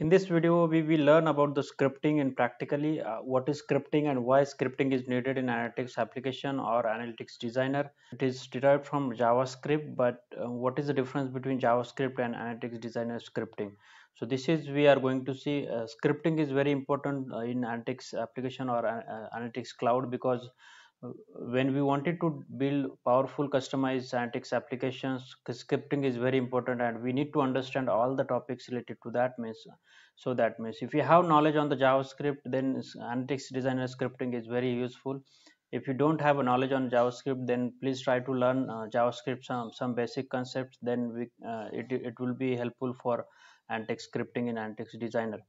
In this video, we will learn about the scripting and practically uh, what is scripting and why scripting is needed in analytics application or analytics designer. It is derived from JavaScript, but uh, what is the difference between JavaScript and analytics designer scripting? So this is we are going to see uh, scripting is very important uh, in analytics application or uh, uh, analytics cloud because when we wanted to build powerful customized analytics applications scripting is very important and we need to understand all the topics related to that means so that means if you have knowledge on the javascript then analytics designer scripting is very useful if you don't have a knowledge on javascript then please try to learn uh, javascript some some basic concepts then we, uh, it, it will be helpful for analytics scripting in analytics designer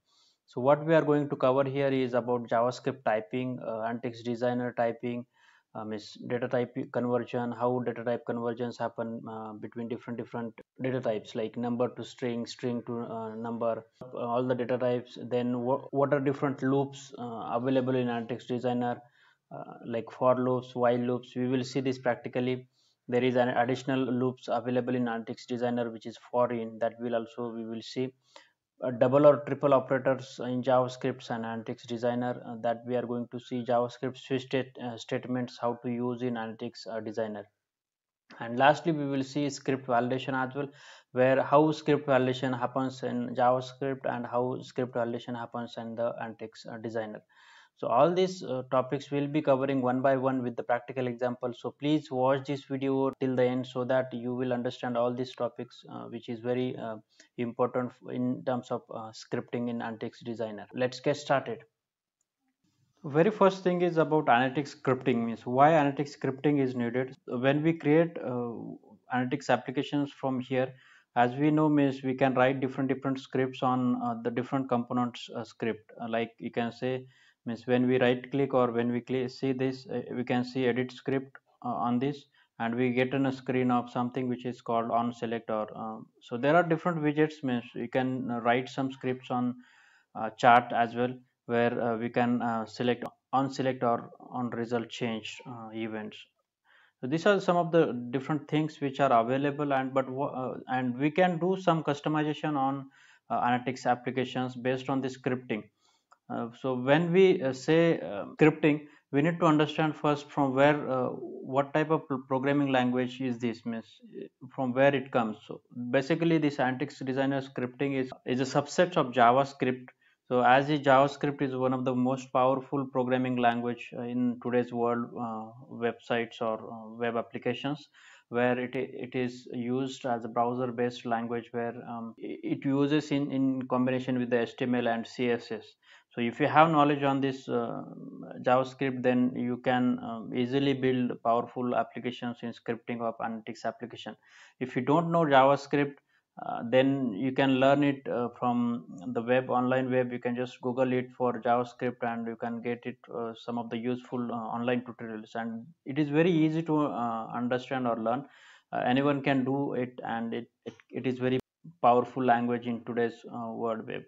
so what we are going to cover here is about javascript typing uh, analytics designer typing um, is data type conversion how data type conversions happen uh, between different different data types like number to string string to uh, number uh, all the data types then wh what are different loops uh, available in analytics designer uh, like for loops while loops we will see this practically there is an additional loops available in analytics designer which is for in that will also we will see double or triple operators in JavaScript and analytics designer uh, that we are going to see JavaScript switch state, uh, statements how to use in analytics uh, designer and lastly we will see script validation as well where how script validation happens in javascript and how script validation happens in the analytics designer so all these uh, topics will be covering one by one with the practical example. So please watch this video till the end so that you will understand all these topics uh, which is very uh, important in terms of uh, scripting in Analytics Designer. Let's get started. Very first thing is about analytics scripting means why analytics scripting is needed. When we create uh, analytics applications from here, as we know means we can write different different scripts on uh, the different components script like you can say means when we right click or when we click see this uh, we can see edit script uh, on this and we get on a screen of something which is called on select or um, so there are different widgets means you can uh, write some scripts on uh, chart as well where uh, we can select on select or on result change events so these are some of the different things which are available and but uh, and we can do some customization on uh, analytics applications based on the scripting uh, so when we uh, say uh, scripting, we need to understand first from where, uh, what type of programming language is this, means uh, from where it comes. So basically the syntax designer scripting is, is a subset of JavaScript. So as JavaScript is one of the most powerful programming language in today's world, websites or web applications where it, it is used as a browser based language where um, it uses in, in combination with the HTML and CSS so if you have knowledge on this uh, javascript then you can um, easily build powerful applications in scripting of analytics application if you don't know javascript uh, then you can learn it uh, from the web online web you can just google it for javascript and you can get it uh, some of the useful uh, online tutorials and it is very easy to uh, understand or learn uh, anyone can do it and it, it, it is very powerful language in today's world web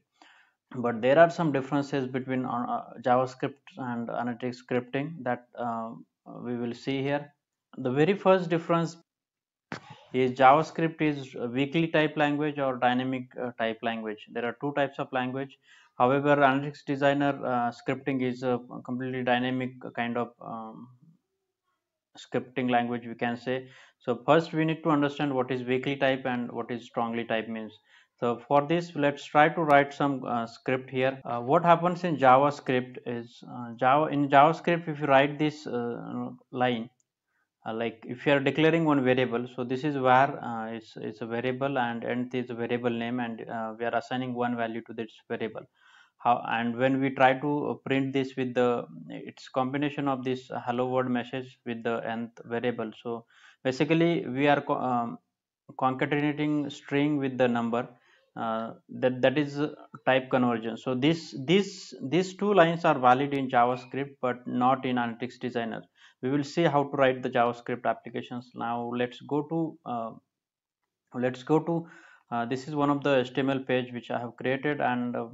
but there are some differences between uh, uh javascript and analytics scripting that uh, we will see here the very first difference is javascript is weakly type language or dynamic uh, type language there are two types of language however analytics designer uh, scripting is a completely dynamic kind of um, scripting language we can say so first we need to understand what is weakly type and what is strongly type means so for this, let's try to write some uh, script here. Uh, what happens in JavaScript is uh, Java in JavaScript, if you write this uh, line, uh, like if you are declaring one variable, so this is where uh, it's, it's a variable and nth is a variable name and we are assigning one value to this variable. How, and when we try to print this with the its combination of this hello world message with the nth variable. So basically we are um, concatenating string with the number uh, that that is type conversion so this this these two lines are valid in javascript but not in analytics designer we will see how to write the javascript applications now let's go to uh, let's go to uh, this is one of the html page which i have created and uh,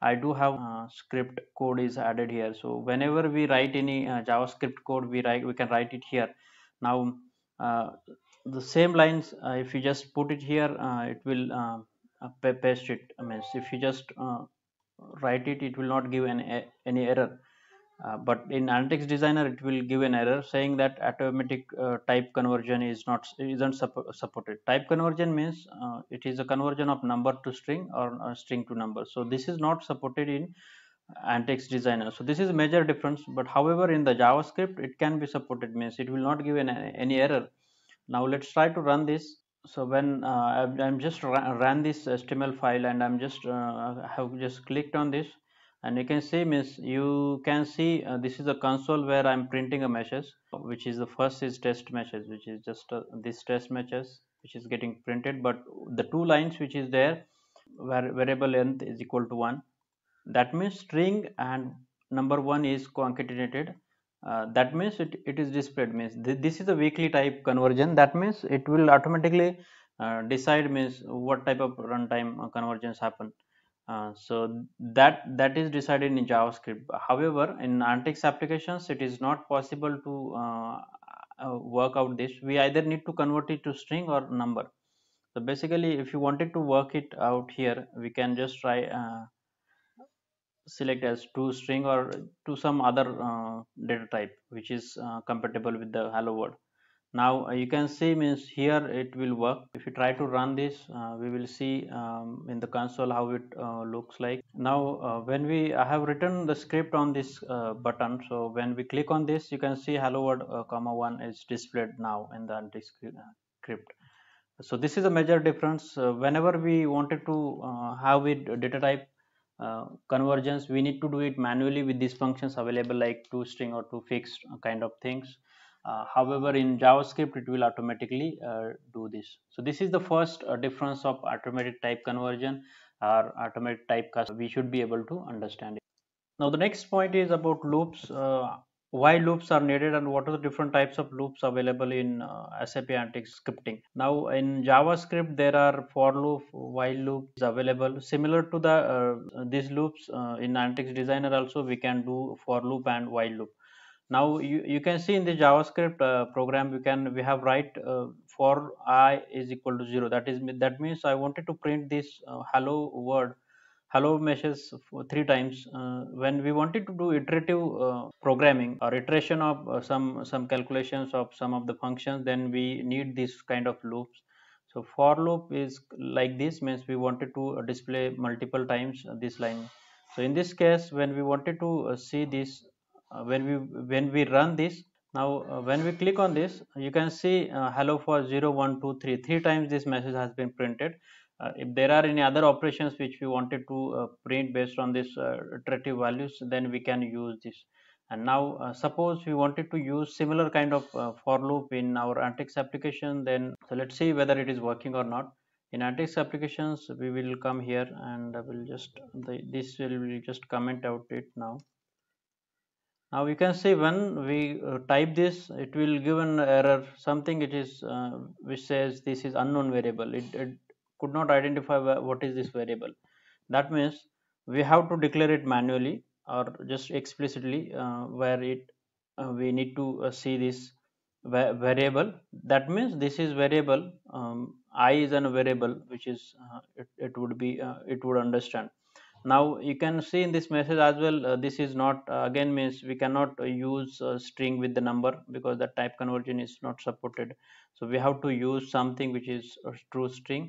i do have uh, script code is added here so whenever we write any javascript code we write we can write it here now the same lines if you just put it here it will paste it I mean if you just uh, write it it will not give any any error uh, but in analytics designer it will give an error saying that automatic uh, type conversion is not isn't supported type conversion means uh, it is a conversion of number to string or uh, string to number so this is not supported in analytics designer so this is major difference but however in the javascript it can be supported means it will not give an, any error now let's try to run this so when uh, I'm just ran this HTML file and I'm just uh, have just clicked on this and you can see miss you can see uh, this is a console where I'm printing a message which is the first is test message which is just uh, this test message which is getting printed but the two lines which is there where variable length is equal to one that means string and number one is concatenated uh, that means it, it is displayed means th this is a weekly type conversion that means it will automatically uh, decide means what type of runtime uh, conversions happen uh, so that that is decided in javascript however in antics applications it is not possible to uh, uh, work out this we either need to convert it to string or number so basically if you wanted to work it out here we can just try select as to string or to some other uh, data type which is uh, compatible with the hello world now uh, you can see means here it will work if you try to run this uh, we will see um, in the console how it uh, looks like now uh, when we I have written the script on this button so when we click on this you can see hello world comma one is displayed now in the script so this is a major difference whenever we wanted to have a data type uh, convergence we need to do it manually with these functions available like to string or to fixed uh, kind of things uh, however in javascript it will automatically uh, do this so this is the first uh, difference of automated type conversion or automated type custom we should be able to understand it now the next point is about loops uh, why loops are needed and what are the different types of loops available in uh, SAP Antics scripting. Now in JavaScript there are for loop, while loop is available. Similar to the uh, these loops uh, in Antics Designer also we can do for loop and while loop. Now you, you can see in the JavaScript uh, program we can we have write uh, for i is equal to zero. That is that means I wanted to print this uh, hello word hello meshes three times uh, when we wanted to do iterative uh, programming or iteration of uh, some some calculations of some of the functions then we need this kind of loops so for loop is like this means we wanted to uh, display multiple times uh, this line so in this case when we wanted to uh, see this when we when we run this now when we click on this you can see hello for 0 1 2 3 three times this message has been printed uh, if there are any other operations which we wanted to uh, print based on this uh, iterative values then we can use this and now uh, suppose we wanted to use similar kind of uh, for loop in our antics application then so let's see whether it is working or not in antics applications we will come here and I will just the, this will will just comment out it now now you can see when we uh, type this it will give an error something it is which says this is unknown variable it, it could not identify what is this variable that means we have to declare it manually or just explicitly uh, where it uh, we need to uh, see this variable that means this is variable um, i is an variable which is uh, it, it would be uh, it would understand now you can see in this message as well uh, this is not again means we cannot use string with the number because the type conversion is not supported so we have to use something which is a true string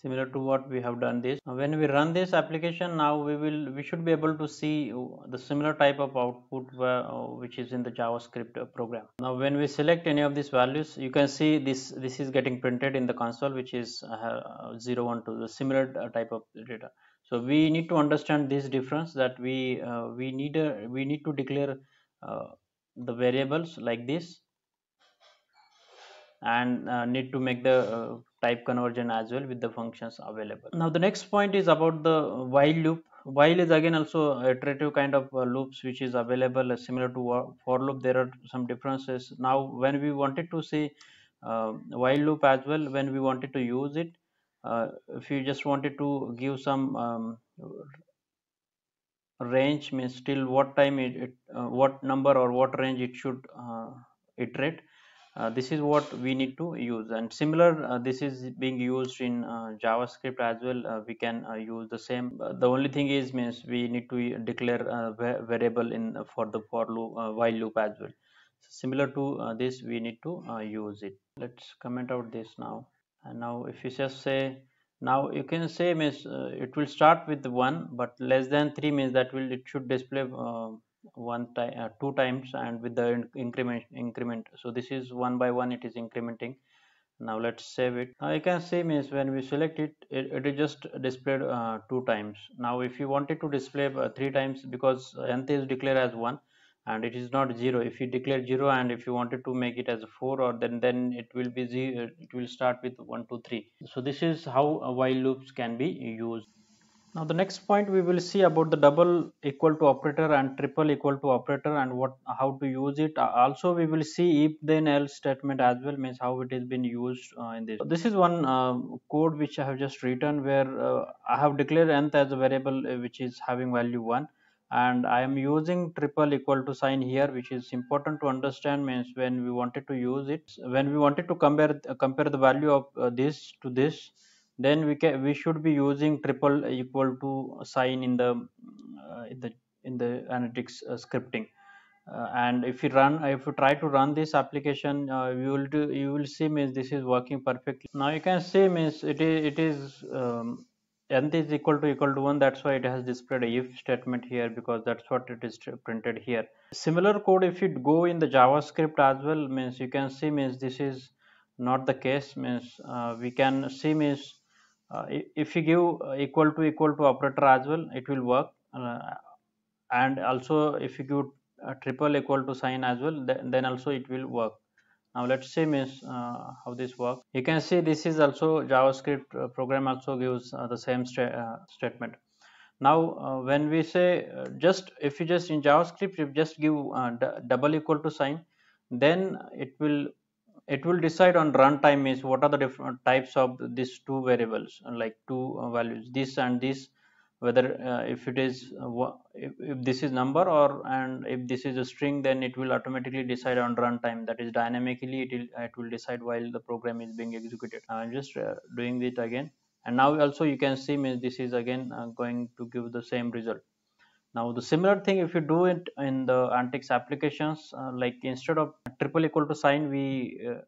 similar to what we have done this. when we run this application now we will we should be able to see the similar type of output uh, which is in the JavaScript uh, program. Now when we select any of these values you can see this this is getting printed in the console which is uh, 0 1 2 the similar uh, type of data. So we need to understand this difference that we uh, we need a, we need to declare the variables like this and uh, need to make the uh, type conversion as well with the functions available. Now the next point is about the while loop. While is again also iterative kind of uh, loops which is available uh, similar to for loop there are some differences. Now when we wanted to say uh, while loop as well when we wanted to use it uh, if you just wanted to give some um, range means still what time it, it uh, what number or what range it should uh, iterate uh, this is what we need to use and similar uh, this is being used in uh, javascript as well uh, we can uh, use the same the only thing is means we need to declare a variable in for the for loop while loop as well so similar to this we need to use it let's comment out this now and now if you just say now you can say means it will start with one but less than three means that will it should display one time uh, two times and with the increment increment so this is one by one it is incrementing now let's save it now you can see means when we select it it, it is just displayed uh, two times now if you wanted to display uh, three times because nth is declared as one and it is not zero if you declare zero and if you wanted to make it as four or then then it will be zero it will start with one two three so this is how uh, while loops can be used now the next point we will see about the double equal to operator and triple equal to operator and what how to use it. Uh, also we will see if then else statement as well means how it is been used uh, in this. This is one uh, code which I have just written where uh, I have declared nth as a variable uh, which is having value 1 and I am using triple equal to sign here which is important to understand means when we wanted to use it when we wanted to compare uh, compare the value of this to this then we can we should be using triple equal to sign in the uh, in the in the analytics uh, scripting uh, and if you run if you try to run this application uh, you will do you will see means this is working perfectly now you can see means it is it is um, nth is equal to equal to 1 that's why it has displayed a if statement here because that's what it is printed here similar code if you go in the javascript as well means you can see means this is not the case means uh, we can see means uh, if you give uh, equal to equal to operator as well it will work uh, and also if you give uh, triple equal to sign as well then also it will work now let's see miss uh, how this works you can see this is also javascript uh, program also gives the same statement now when we say just if you just in javascript you just give double equal to sign then it will it will decide on runtime is what are the different types of these two variables like two values this and this whether uh, if it is uh, if, if, this is number or and if this is a string then it will automatically decide on runtime that is dynamically it will, it will decide while the program is being executed i'm just uh, doing it again and now also you can see this is again uh, going to give the same result now the similar thing if you do it in the antics applications uh, like instead of triple equal to sign we uh,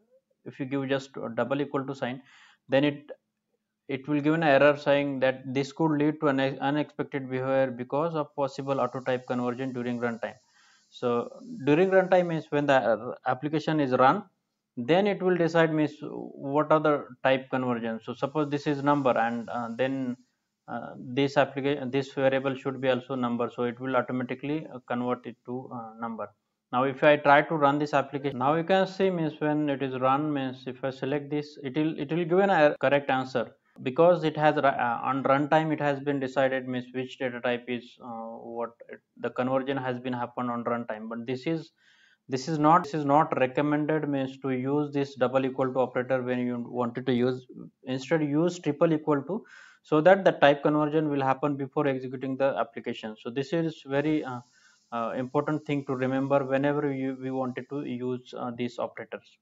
if you give just double equal to sign then it it will give an error saying that this could lead to an unexpected behavior because of possible auto type conversion during runtime. So during runtime is when the er, application is run then it will decide means what are the type conversions. So suppose this is number and uh, then uh, this application this variable should be also number so it will automatically uh, convert it to uh, number now if i try to run this application now you can see means when it is run means if i select this it will it will give an error, uh, correct answer because it has on runtime it has been decided means which data type is what it, the conversion has been happened on runtime but this is this is not this is not recommended means to use this double equal to operator when you wanted to use instead use triple equal to so that the type conversion will happen before executing the application so this is very uh, uh, important thing to remember whenever you, we wanted to use uh, these operators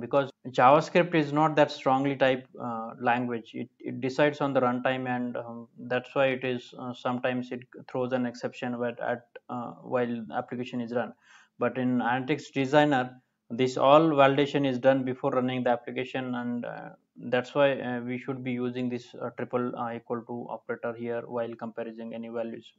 because javascript is not that strongly typed uh, language it, it, decides on the runtime and um, that's why it is uh, sometimes it throws an exception at, at uh, while application is run but in analytics designer this all validation is done before running the application and uh, that's why uh, we should be using this uh, triple uh, equal to operator here while comparing any values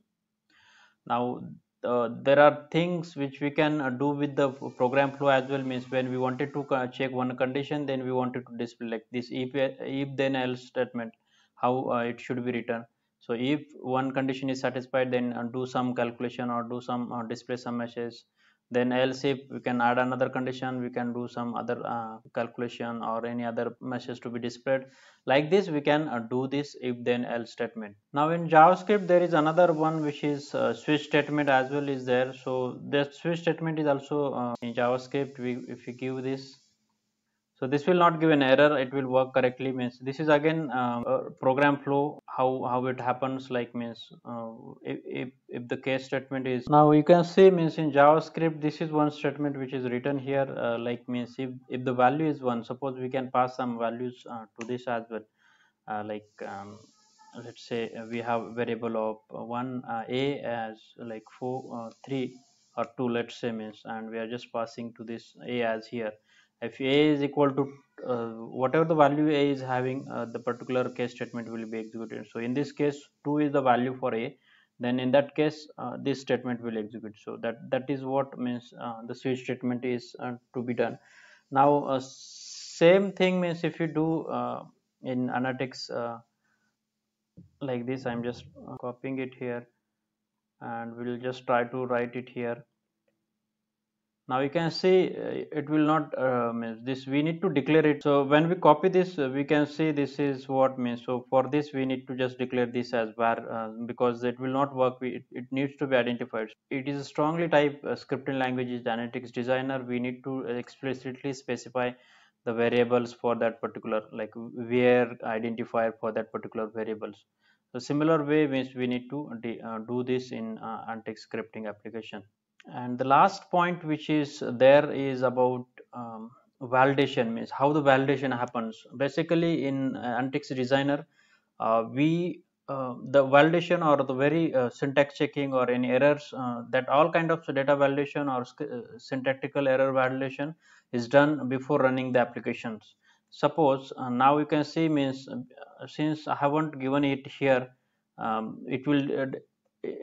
now uh, there are things which we can uh, do with the program flow as well means when we wanted to uh, check one condition then we wanted to display like this if, if then else statement how it should be written so if one condition is satisfied then do some calculation or do some display some messages then else if we can add another condition we can do some other uh, calculation or any other message to be displayed like this we can uh, do this if then else statement now in javascript there is another one which is uh, switch statement as well is there so the switch statement is also uh, in javascript we if we give this so this will not give an error it will work correctly means this is again uh, program flow how how it happens like means uh, if, if the case statement is now you can see means in javascript this is one statement which is written here uh, like means if, if the value is one suppose we can pass some values uh, to this as well uh, like um, let's say we have variable of one uh, a as like four three or two let's say means and we are just passing to this a as here if a is equal to uh, whatever the value a is having uh, the particular case statement will be executed so in this case 2 is the value for a then in that case uh, this statement will execute so that that is what means uh, the switch statement is uh, to be done now uh, same thing means if you do in analytics like this i'm just copying it here and we'll just try to write it here now you can see uh, it will not uh, means this we need to declare it so when we copy this uh, we can see this is what means so for this we need to just declare this as var uh, because it will not work we, it, it, needs to be identified it is a strongly typed uh, scripting language is analytics designer we need to explicitly specify the variables for that particular like where identifier for that particular variables so similar way means we need to uh, do this in uh, antic scripting application and the last point which is there is about um, validation means how the validation happens basically in uh, antics designer uh, we uh, the validation or the very uh, syntax checking or any errors uh, that all kind of data validation or uh, syntactical error validation is done before running the applications suppose now you can see means since i haven't given it here um, it will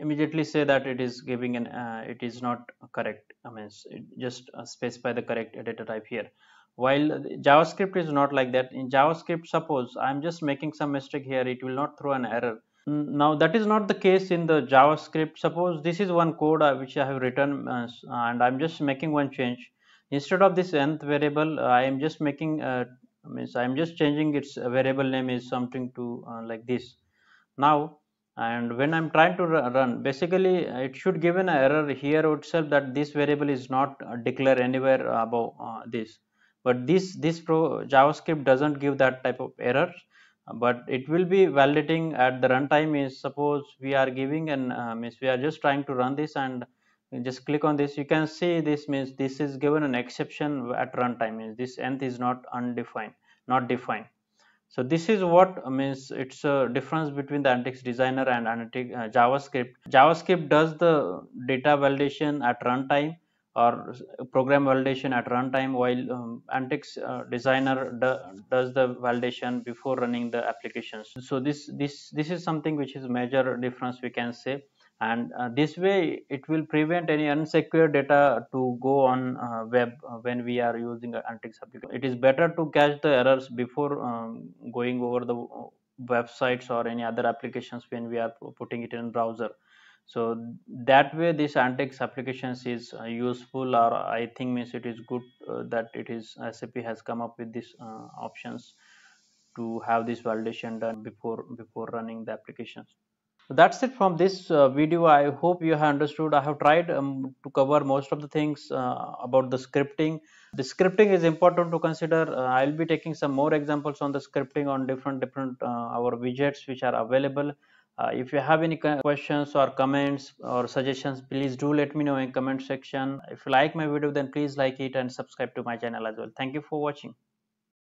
immediately say that it is giving an uh, it is not correct i mean just uh, specify the correct data type here while javascript is not like that in javascript suppose i'm just making some mistake here it will not throw an error now that is not the case in the javascript suppose this is one code uh, which i have written uh, and i'm just making one change instead of this nth variable uh, i am just making uh, means i'm just changing its variable name is something to uh, like this now and when I'm trying to run basically it should give an error here itself that this variable is not uh, declared anywhere above uh, this but this this pro JavaScript doesn't give that type of error but it will be validating at the runtime is suppose we are giving and uh, means we are just trying to run this and just click on this you can see this means this is given an exception at runtime means this nth is not undefined not defined so this is what uh, means it's a difference between the Analytics Designer and Analytics uh, JavaScript. JavaScript does the data validation at runtime or program validation at runtime while um, Analytics uh, Designer does the validation before running the applications. So this this this is something which is major difference we can say and uh, this way it will prevent any unsecured data to go on uh, web when we are using analytics application it is better to catch the errors before um, going over the websites or any other applications when we are putting it in browser so that way this analytics applications is uh, useful or i think means it is good uh, that it is sap has come up with these uh, options to have this validation done before before running the applications that's it from this uh, video i hope you have understood i have tried um, to cover most of the things uh, about the scripting the scripting is important to consider uh, i'll be taking some more examples on the scripting on different different uh, our widgets which are available uh, if you have any questions or comments or suggestions please do let me know in comment section if you like my video then please like it and subscribe to my channel as well thank you for watching